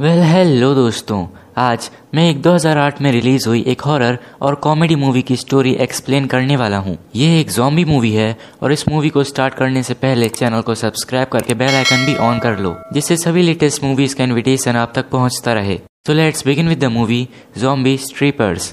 well hello दोस्तों आज मैं एक 2008 में रिलीज हुई एक हॉरर और कॉमेडी मूवी की स्टोरी एक्सप्लेन करने वाला हूँ ये एक जॉम्बी मूवी है और इस मूवी को स्टार्ट करने से पहले चैनल को सब्सक्राइब करके बेल आइकन भी ऑन कर लो जिससे सभी लेटेस्ट मूवीज का इन्विटेशन आप तक पहुँचता रहे तो let's begin with the movie Zombie Strippers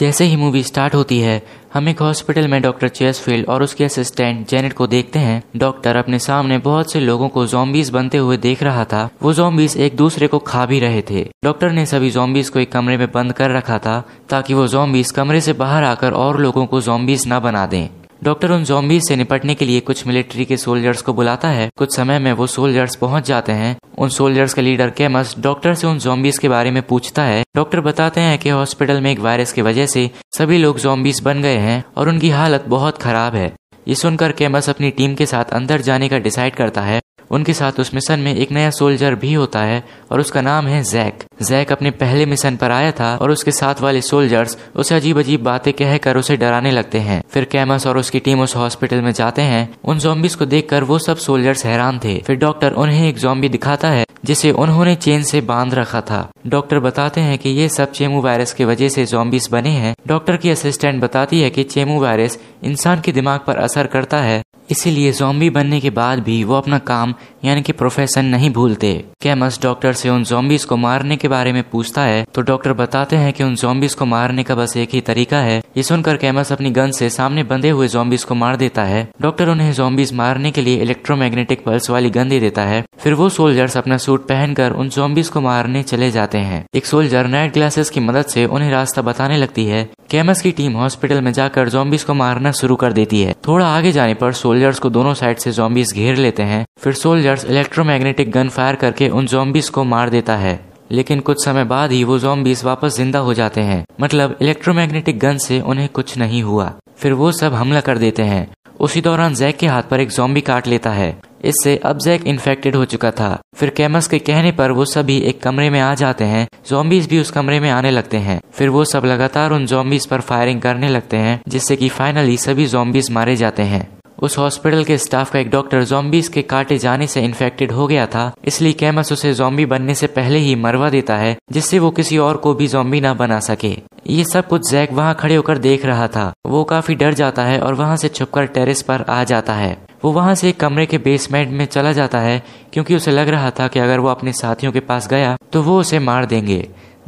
जैसे ही मूवी स्टार्ट होती है हम एक हॉस्पिटल में डॉक्टर चेसफील्ड और उसके असिस्टेंट जेनेट को देखते हैं डॉक्टर अपने सामने बहुत से लोगों को जोम्बिस बनते हुए देख रहा था वो जॉम्बीज एक दूसरे को खा भी रहे थे डॉक्टर ने सभी जॉम्बीज को एक कमरे में बंद कर रखा था ताकि वो जॉम्बीज कमरे से बाहर आकर और लोगों को जॉम्बीज न बना दें डॉक्टर उन जोम्बी से निपटने के लिए कुछ मिलिट्री के सोल्जर्स को बुलाता है कुछ समय में वो सोल्जर्स पहुंच जाते हैं उन सोल्जर्स का लीडर केमस डॉक्टर से उन जोम्बीज के बारे में पूछता है डॉक्टर बताते हैं कि हॉस्पिटल में एक वायरस की वजह से सभी लोग जोम्बीज बन गए हैं और उनकी हालत बहुत खराब है ये सुनकर केमस अपनी टीम के साथ अंदर जाने का डिसाइड करता है उनके साथ उस मिशन में एक नया सोल्जर भी होता है और उसका नाम है जैक जैक अपने पहले मिशन पर आया था और उसके साथ वाले सोल्जर्स उसे अजीब अजीब बातें कहकर उसे डराने लगते हैं फिर कैमस और उसकी टीम उस हॉस्पिटल में जाते हैं उन जोम्बिस को देख वो सब सोल्जर्स हैरान थे फिर डॉक्टर उन्हें एक जोम्बी दिखाता है जिसे उन्होंने चेन से बांध रखा था डॉक्टर बताते हैं कि ये सब चेमू वायरस की वजह से जोम्बिस बने हैं डॉक्टर की असिस्टेंट बताती है कि चेमू वायरस इंसान के दिमाग पर असर करता है इसीलिए जॉम्बी बनने के बाद भी वो अपना काम यानी कि प्रोफेशन नहीं भूलते कैमस डॉक्टर से उन जॉम्बीज को मारने के बारे में पूछता है तो डॉक्टर बताते हैं कि उन जॉम्बीज को मारने का बस एक ही तरीका है ये सुनकर कैमस अपनी गन से सामने बंधे हुए जॉम्बीज को मार देता है डॉक्टर उन्हें जॉम्बीज मारने के लिए इलेक्ट्रोमैग्नेटिक पल्स वाली गन दे देता है फिर वो सोल्जर्स अपना सूट पहनकर उन जॉम्बीज को मारने चले जाते हैं एक सोल्जर नाइट ग्लासेस की मदद से उन्हें रास्ता बताने लगती है कैमस की टीम हॉस्पिटल में जाकर जॉम्बीज को मारना शुरू कर देती है थोड़ा आगे जाने पर सोल्जर सोल्जर्स को दोनों साइड से जोम्बिस घेर लेते हैं फिर सोल्जर्स इलेक्ट्रोमैग्नेटिक गन फायर करके उन जॉम्बिस को मार देता है लेकिन कुछ समय बाद ही वो जॉम्बिस वापस जिंदा हो जाते हैं मतलब इलेक्ट्रोमैग्नेटिक गन से उन्हें कुछ नहीं हुआ फिर वो सब हमला कर देते हैं उसी दौरान जैक के हाथ पर एक जॉम्बी काट लेता है इससे अब जैक इन्फेक्टेड हो चुका था फिर कैमस के कहने पर वो सभी एक कमरे में आ जाते हैं जॉम्बीज भी उस कमरे में आने लगते हैं फिर वो सब लगातार उन जॉम्बीज पर फायरिंग करने लगते हैं जिससे कि फाइनली सभी जॉम्बीज मारे जाते हैं उस हॉस्पिटल के स्टाफ का एक डॉक्टर जॉम्बीज के काटे जाने से इन्फेक्टेड हो गया था इसलिए कैमस उसे जॉम्बी बनने से पहले ही मरवा देता है जिससे वो किसी और को भी जोम्बी ना बना सके ये सब कुछ जैक वहाँ खड़े होकर देख रहा था वो काफी डर जाता है और वहाँ से छुपकर टेरेस पर आ जाता है वो वहाँ से एक कमरे के बेसमेंट में चला जाता है क्योंकि उसे लग रहा था कि अगर वो अपने साथियों के पास गया तो वो उसे मार देंगे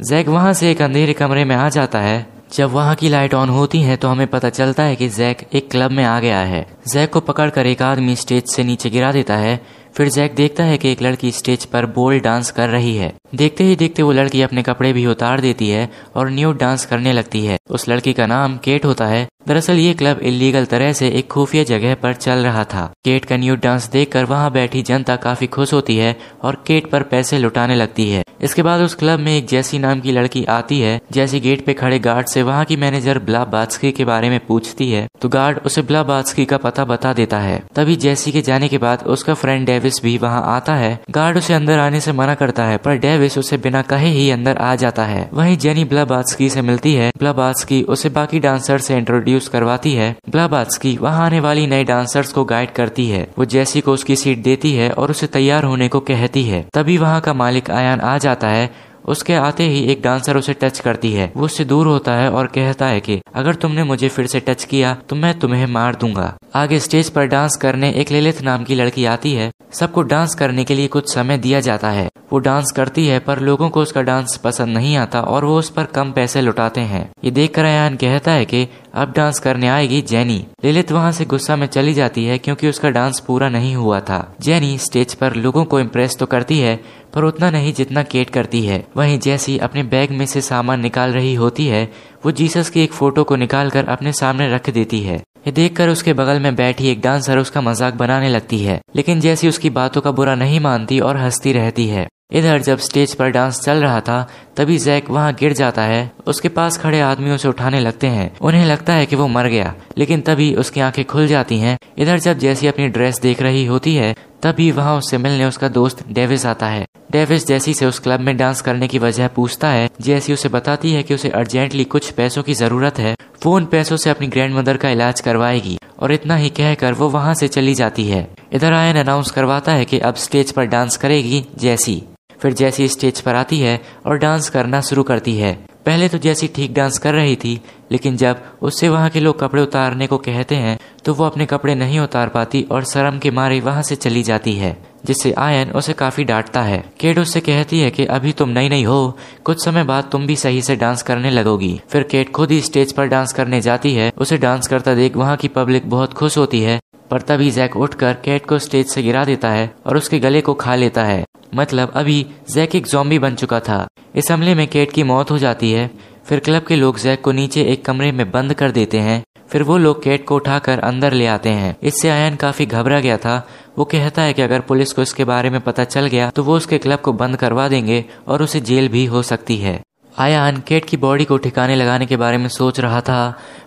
जैक वहाँ से एक अंधेरे कमरे में आ जाता है जब वहाँ की लाइट ऑन होती है तो हमें पता चलता है कि जैक एक क्लब में आ गया है जैक को पकड़कर एक आदमी स्टेज से नीचे गिरा देता है फिर जैक देखता है कि एक लड़की स्टेज पर बोल डांस कर रही है देखते ही देखते वो लड़की अपने कपड़े भी उतार देती है और न्यू डांस करने लगती है उस लड़की का नाम केट होता है दरअसल ये क्लब इलीगल तरह से एक खुफिया जगह पर चल रहा था केट का न्यू डांस देखकर वहाँ बैठी जनता काफी खुश होती है और केट पर पैसे लुटाने लगती है इसके बाद उस क्लब में एक जैसी नाम की लड़की आती है जैसी गेट पे खड़े गार्ड से वहाँ की मैनेजर ब्ला बास्की के बारे में पूछती है तो गार्ड उसे ब्ला बास्की का पता बता देता है तभी जैसी के जाने के बाद उसका फ्रेंड डेविस भी वहाँ आता है गार्ड उसे अंदर आने से मना करता है पर डेविस उसे बिना कहे ही अंदर आ जाता है वही जेनी ब्ला बास्की से मिलती है ब्ला बास्की उसे बाकी डांसर से इंट्रोड्यूस इंट्रोड्यूस करवाती है की वहाँ आने वाली नए डांसर्स को गाइड करती है वो जैसी को उसकी सीट देती है और उसे तैयार होने को कहती है तभी वहाँ का मालिक आयान आ जाता है उसके आते ही एक डांसर उसे टच करती है वो उससे दूर होता है और कहता है कि अगर तुमने मुझे फिर से टच किया तो मैं तुम्हें मार दूंगा आगे स्टेज पर डांस करने एक ललित नाम की लड़की आती है सबको डांस करने के लिए कुछ समय दिया जाता है वो डांस करती है पर लोगों को उसका डांस पसंद नहीं आता और वो उस पर कम पैसे लुटाते हैं ये देख कर अयान कहता है कि अब डांस करने आएगी जैनी ललित वहाँ से गुस्सा में चली जाती है क्योंकि उसका डांस पूरा नहीं हुआ था जैनी स्टेज पर लोगों को इम्प्रेस तो करती है पर उतना नहीं जितना केट करती है वहीं जैसी अपने बैग में से सामान निकाल रही होती है वो जीसस की एक फोटो को निकालकर अपने सामने रख देती है ये देखकर उसके बगल में बैठी एक डांसर उसका मजाक बनाने लगती है लेकिन जैसी उसकी बातों का बुरा नहीं मानती और हंसती रहती है इधर जब स्टेज पर डांस चल रहा था तभी जैक वहाँ गिर जाता है उसके पास खड़े आदमियों से उठाने लगते हैं उन्हें लगता है कि वो मर गया लेकिन तभी उसकी आंखें खुल जाती हैं इधर जब जैसी अपनी ड्रेस देख रही होती है तभी वहाँ उससे मिलने उसका दोस्त डेविस आता है डेविस जैसी से उस क्लब में डांस करने की वजह पूछता है जैसी उसे बताती है कि उसे अर्जेंटली कुछ पैसों की जरूरत है वो उन पैसों से अपनी ग्रैंड मदर का इलाज करवाएगी और इतना ही कहकर वो वहाँ से चली जाती है इधर आयन अनाउंस करवाता है कि अब स्टेज पर डांस करेगी जैसी फिर जैसी स्टेज पर आती है और डांस करना शुरू करती है पहले तो जैसी ठीक डांस कर रही थी लेकिन जब उससे वहाँ के लोग कपड़े उतारने को कहते हैं तो वो अपने कपड़े नहीं उतार पाती और शर्म के मारे वहाँ से चली जाती है जिससे आयन उसे काफी डांटता है केट उससे कहती है कि अभी तुम नई नई हो कुछ समय बाद तुम भी सही से डांस करने लगोगी फिर केट खुद ही स्टेज पर डांस करने जाती है उसे डांस करता देख वहाँ की पब्लिक बहुत खुश होती है पर तभी जैक उठकर कैट को स्टेज से गिरा देता है और उसके गले को खा लेता है मतलब अभी जैक एक जॉम्बी बन चुका था इस हमले में कैट की मौत हो जाती है फिर क्लब के लोग जैक को नीचे एक कमरे में बंद कर देते हैं फिर वो लोग कैट को उठाकर अंदर ले आते हैं इससे आयन काफी घबरा गया था वो कहता है कि अगर पुलिस को इसके बारे में पता चल गया तो वो उसके क्लब को बंद करवा देंगे और उसे जेल भी हो सकती है आयान केट की बॉडी को ठिकाने लगाने के बारे में सोच रहा था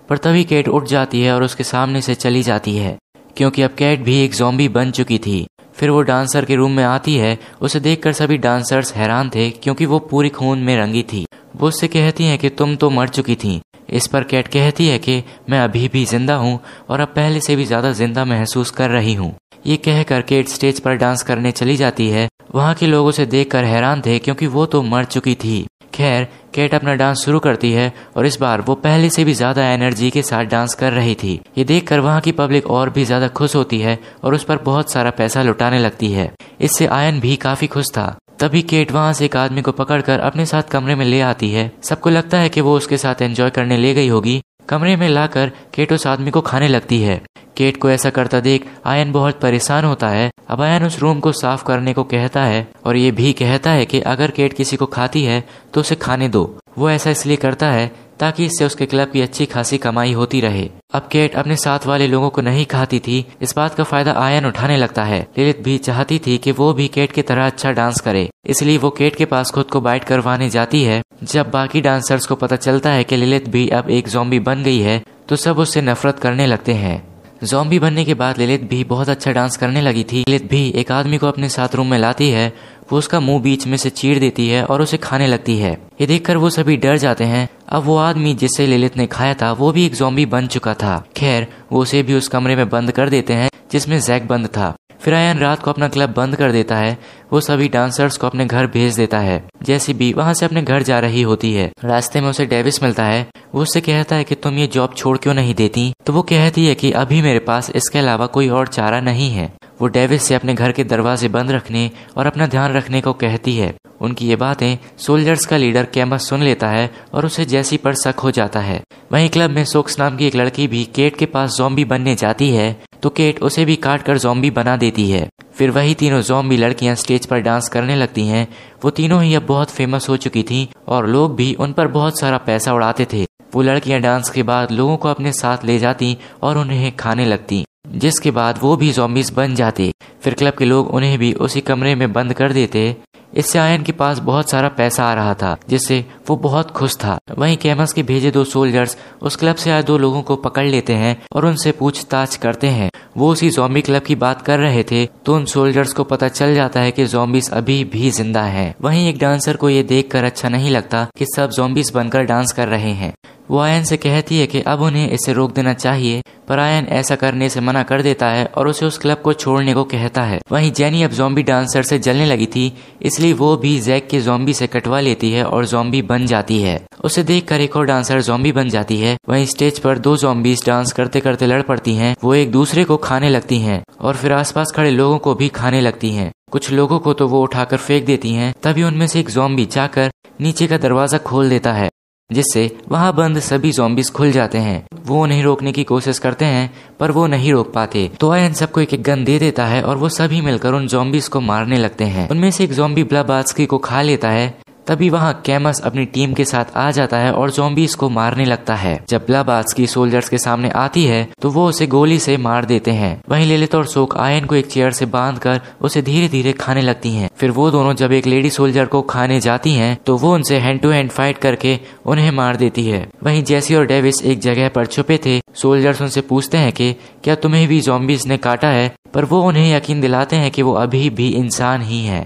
पर तभी केट उठ जाती है और उसके सामने से चली जाती है क्योंकि अब कैट भी एक जोम्बी बन चुकी थी फिर वो डांसर के रूम में आती है उसे देखकर सभी डांसर्स हैरान थे क्योंकि वो पूरी खून में रंगी थी वो उससे कहती है कि तुम तो मर चुकी थी इस पर कैट कहती है कि मैं अभी भी जिंदा हूँ और अब पहले से भी ज्यादा जिंदा महसूस कर रही हूँ ये कहकर केट स्टेज पर डांस करने चली जाती है वहाँ के लोग उसे देखकर हैरान थे क्योंकि वो तो मर चुकी थी खैर केट अपना डांस शुरू करती है और इस बार वो पहले से भी ज़्यादा एनर्जी के साथ डांस कर रही थी ये देखकर वहाँ की पब्लिक और भी ज़्यादा खुश होती है और उस पर बहुत सारा पैसा लुटाने लगती है इससे आयन भी काफ़ी खुश था तभी केट वहाँ से एक आदमी को पकड़कर अपने साथ कमरे में ले आती है सबको लगता है कि वो उसके साथ एंजॉय करने ले गई होगी कमरे में लाकर केट उस आदमी को खाने लगती है केट को ऐसा करता देख आयन बहुत परेशान होता है अब आयन उस रूम को साफ करने को कहता है और ये भी कहता है कि अगर केट किसी को खाती है तो उसे खाने दो वो ऐसा इसलिए करता है ताकि इससे उसके क्लब की अच्छी खासी कमाई होती रहे अब केट अपने साथ वाले लोगों को नहीं खाती थी इस बात का फायदा आयन उठाने लगता है लिलित भी चाहती थी कि वो भी केट की तरह अच्छा डांस करे इसलिए वो केट के पास खुद को बाइट करवाने जाती है जब बाकी डांसर्स को पता चलता है कि लिलित भी अब एक जोम्बी बन गई है तो सब उससे नफरत करने लगते हैं जॉम्बी बनने के बाद ललित भी बहुत अच्छा डांस करने लगी थी ललित भी एक आदमी को अपने साथ रूम में लाती है वो उसका मुंह बीच में से चीर देती है और उसे खाने लगती है ये देखकर वो सभी डर जाते हैं अब वो आदमी जिसे ललित ने खाया था वो भी एक जॉम्बी बन चुका था खैर वो उसे भी उस कमरे में बंद कर देते हैं जिसमे जैक बंद था फिर आयन रात को अपना क्लब बंद कर देता है वो सभी डांसर्स को अपने घर भेज देता है जैसी भी वहाँ से अपने घर जा रही होती है रास्ते में उसे डेविस मिलता है वो उससे कहता है कि तुम ये जॉब छोड़ क्यों नहीं देती तो वो कहती है कि अभी मेरे पास इसके अलावा कोई और चारा नहीं है वो डेविस से अपने घर के दरवाजे बंद रखने और अपना ध्यान रखने को कहती है उनकी ये बातें सोल्जर्स का लीडर कैमस सुन लेता है और उसे जैसी पर शक हो जाता है वहीं क्लब में सोक्स नाम की एक लड़की भी केट के पास जोम्बी बनने जाती है तो केट उसे भी काट कर जोम्बी बना देती है फिर वही तीनों जोम्बी लड़कियां स्टेज पर डांस करने लगती हैं वो तीनों ही अब बहुत फेमस हो चुकी थीं और लोग भी उन पर बहुत सारा पैसा उड़ाते थे वो लड़कियां डांस के बाद लोगों को अपने साथ ले जाती और उन्हें खाने लगती जिसके बाद वो भी जोम्बीज बन जाते फिर क्लब के लोग उन्हें भी उसी कमरे में बंद कर देते इससे आयन के पास बहुत सारा पैसा आ रहा था जिससे वो बहुत खुश था वहीं कैमस के भेजे दो सोल्जर्स उस क्लब से आए दो लोगों को पकड़ लेते हैं और उनसे पूछताछ करते हैं वो उसी जॉम्बी क्लब की बात कर रहे थे तो उन सोल्जर्स को पता चल जाता है कि जोम्बिस अभी भी जिंदा है वहीं एक डांसर को ये देखकर अच्छा नहीं लगता कि सब जोम्बिस बनकर डांस कर रहे हैं वो आयन से कहती है कि अब उन्हें इसे रोक देना चाहिए पर आयन ऐसा करने से मना कर देता है और उसे उस क्लब को छोड़ने को कहता है वहीं जेनी अब जॉम्बी डांसर से जलने लगी थी इसलिए वो भी जैक के जॉम्बी से कटवा लेती है और जॉम्बी बन जाती है उसे देखकर एक और डांसर जॉम्बी बन जाती है वहीं स्टेज पर दो जॉम्बीज डांस करते करते लड़ पड़ती है वो एक दूसरे को खाने लगती है और फिर आस खड़े लोगों को भी खाने लगती है कुछ लोगों को तो वो उठाकर फेंक देती हैं तभी उनमें से एक जॉम्बी जाकर नीचे का दरवाजा खोल देता है जिससे वहाँ बंद सभी जॉम्बिस खुल जाते हैं वो उन्हें रोकने की कोशिश करते हैं पर वो नहीं रोक पाते तो आयन सबको एक एक गन दे देता है और वो सभी मिलकर उन जॉम्बिस को मारने लगते हैं उनमें से एक जॉम्बी ब्लाबास्की को खा लेता है तभी वहाँ कैमस अपनी टीम के साथ आ जाता है और जोम्बीज को मारने लगता है जब लबास की सोल्जर्स के सामने आती है तो वो उसे गोली से मार देते हैं वहीं लेलित और शोक आयन को एक चेयर से बांध कर उसे धीरे धीरे खाने लगती है फिर वो दोनों जब एक लेडी सोल्जर को खाने जाती है तो वो उनसे हैंड टू हैंड फाइट करके उन्हें मार देती है वही जेसी और डेविस एक जगह पर छुपे थे सोल्जर्स उनसे पूछते हैं कि क्या तुम्हें भी जोम्बिस ने काटा है पर वो उन्हें यकीन दिलाते हैं कि वो अभी भी इंसान ही है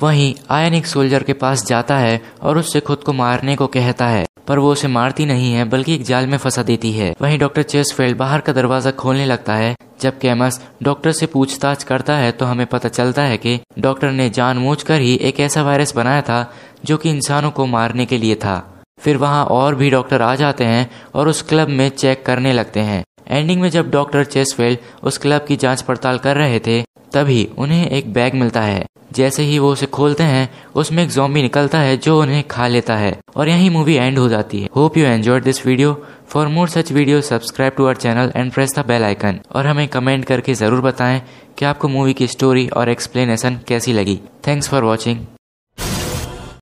वहीं आयन एक सोल्जर के पास जाता है और उससे खुद को मारने को कहता है पर वो उसे मारती नहीं है बल्कि एक जाल में फंसा देती है वहीं डॉक्टर चेसफेल्ड बाहर का दरवाजा खोलने लगता है जब कैमस डॉक्टर से पूछताछ करता है तो हमें पता चलता है कि डॉक्टर ने जानबूझकर ही एक ऐसा वायरस बनाया था जो कि इंसानों को मारने के लिए था फिर वहाँ और भी डॉक्टर आ जाते हैं और उस क्लब में चेक करने लगते हैं एंडिंग में जब डॉक्टर चेसफेल्ड उस क्लब की जाँच पड़ताल कर रहे थे तभी उन्हें एक बैग मिलता है जैसे ही वो उसे खोलते हैं उसमें एक जॉम्बी निकलता है जो उन्हें खा लेता है और यही मूवी एंड हो जाती है hope you enjoyed this video for more such video subscribe to our channel and press the bell icon और हमें कमेंट करके जरूर बताएं कि आपको मूवी की स्टोरी और एक्सप्लेनेशन कैसी लगी थैंक्स फॉर वॉचिंग